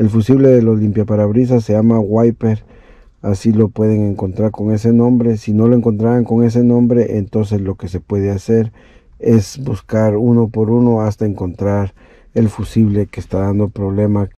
El fusible de los limpiaparabrisas se llama Wiper, así lo pueden encontrar con ese nombre. Si no lo encontraran con ese nombre, entonces lo que se puede hacer es buscar uno por uno hasta encontrar el fusible que está dando problema